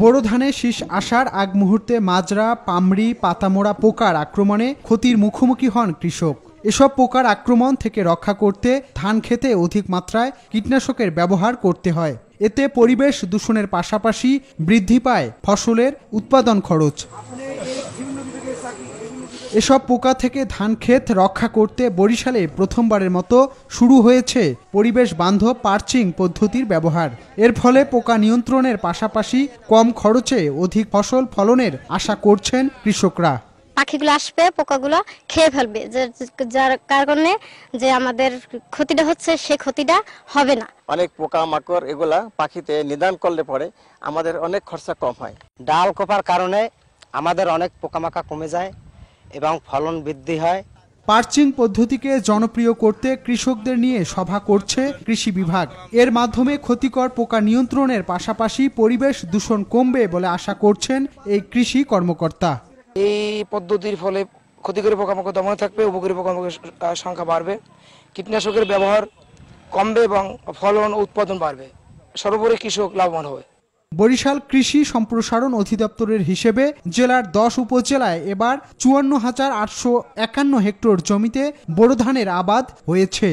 বোরো ধানে শীষ আসার আগ মুহূর্তে মাজরা পামড়ি পাতামোড়া পোকার আক্রমণে ক্ষতির মুখোমুখি হন কৃষক এসব পোকার আক্রমণ থেকে রক্ষা করতে ধান খেতে অধিক মাত্রায় কীটনাশকের ব্যবহার করতে হয় এতে পরিবেশ দূষণের পাশাপাশি বৃদ্ধি পায় ফসলের উৎপাদন খরচ এসব পোকা থেকে ধান ক্ষেত রক্ষা করতে বরিশালে প্রথমবারের মতো শুরু হয়েছে পরিবেশ বান্ধব পার্চিং পদ্ধতির ব্যবহার এর ফলে পোকা নিয়ন্ত্রণের পাশাপাশি কম খরচে অধিক ফসল ফলনের আশা করছেন কৃষকরা পাখিগুলো আসবে পোকাগুলো খেয়ে ফেলবে যার কারণে যে আমাদের ক্ষতিটা হচ্ছে সে ক্ষতিটা হবে না অনেক পোকা মাকড় এগুলা পাখিতে নিদান করলে পরে আমাদের অনেক খরচা কম হয় ডাল কোপার কারণে আমাদের অনেক পোকামাকা কমে যায় এবং ফলন বৃদ্ধি হয় পার্চিং পদ্ধতিকে জনপ্রিয় করতে কৃষকদের নিয়ে সভা করছে কৃষি বিভাগ এর মাধ্যমে ক্ষতিকর পোকা নিয়ন্ত্রণের পাশাপাশি পরিবেশ দূষণ কমবে বলে আশা করছেন এই কৃষি কর্মকর্তা এই পদ্ধতির ফলে ক্ষতিকর পোকামাকড় দমনে থাকবে উপকারী পোকামাকড়ের সংখ্যা বাড়বে কীটনাশকের ব্যবহার কমবে এবং ফলন উৎপাদন বাড়বে সর্বোপরি কৃষক লাভবান হবে বরিশাল কৃষি সম্প্রসারণ অধিদপ্তরের হিসেবে জেলার দশ উপজেলায় এবার চুয়ান্ন হাজার আটশো একান্ন হেক্টর জমিতে বোরো ধানের আবাদ হয়েছে